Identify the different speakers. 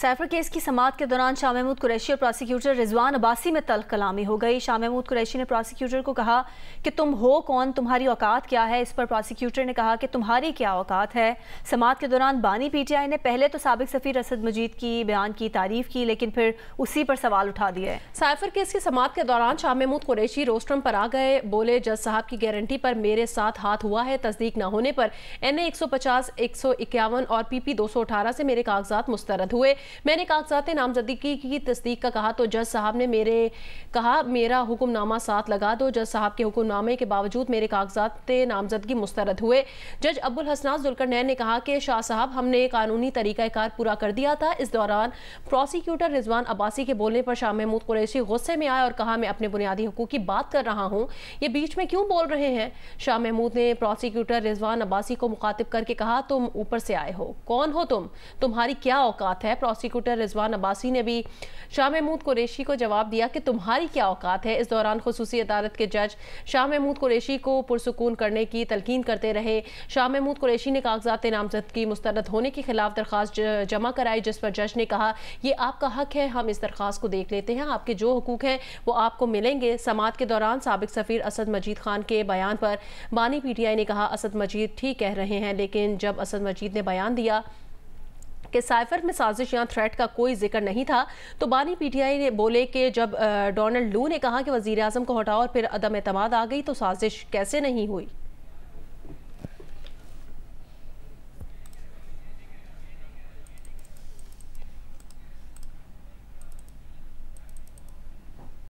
Speaker 1: सैफर case की समात के दौरान शाह महमूद कुरैशी और प्रोसिक्यूटर रिजवान अब्बासी में तल कलामी हो गई शाह महमूद कुरैशी ने प्रोसिक्यूटर को कहा कि तुम हो कौन तुम्हारी औकात क्या है इस पर प्रोसिक्यूटर ने कहा कि तुम्हारी क्या औकात है समात के दौरान बानी पीटीआई ने पहले तो सबक सफ़ी रसद मजीद की बयान की तारीफ की लेकिन फिर उसी पर सवाल उठा दिए सैफर केस की समात के दौरान शाह
Speaker 2: महमूद कुरैशी रोस्ट्रम पर आ गए बोले जज साहब की गारंटी पर मेरे साथ हाथ हुआ है तस्दीक न होने पर एन ए एक सौ पचास एक सौ इक्यावन और पी पी दो सौ अठारह से मेरे कागजात मुस्तरद हुए मैंने कागजात नामजदगी की, की तस्दीक का कहा तो जज साहब ने मेरे कहा मेरा हुक्मनामा साथ लगा दो जज साहब के हुक्मनामे के बावजूद मेरे कागजात नामजदगी मुस्तरद हुए जज अबुल हसनाज नैन ने कहा कि शाह साहब हमने कानूनी तरीक़ाकार पूरा कर दिया था इस दौरान प्रोसिक्यूटर रिजवान अब्बासी के बोलने पर शाह महमूद कुरैशी गुस्से में आया और कहा मैं अपने बुनियादी हकूक की बात कर रहा हूँ ये बीच में क्यों बोल रहे हैं शाह महमूद ने प्रोसिक्यूटर रिजवान अब्बासी को मुखातिब करके कहा तुम ऊपर से आए हो कौन हो तुम तुम्हारी क्या औकात है प्रोसिक्यूटर रिजवान अब्बासी ने भी शाह महमूद कुरेशी को जवाब दिया कि तुम्हारी क्या औकात है इस दौरान खसूसी अदालत के जज शाह महमूद कुरेशी को पुरसकून करने की तलकिन करते रहे शाह महमूद कुरेशी ने कागजात नामजद की मुस्तरद होने के खिलाफ दरख्वास्त जमा कराई जिस पर जज ने कहा यह आपका हक है हम इस दरख्वास्त को देख लेते हैं आपके जो हकूक हैं वो आपको मिलेंगे समात के दौरान सबक सफ़ीर असद मजीद खान के बयान पर बानी पीटीआई ने कहा असद मजीद ठीक कह रहे हैं लेकिन जब असद मजीद ने बयान दिया कि साइफर में साजिश या थ्रेट का कोई जिक्र नहीं था तो बानी पीटीआई ने बोले कि जब डोनाल्ड लू ने कहा कि वजीर अजम को हटाओ और फिर अदम अतमाद आ गई तो साजिश कैसे नहीं हुई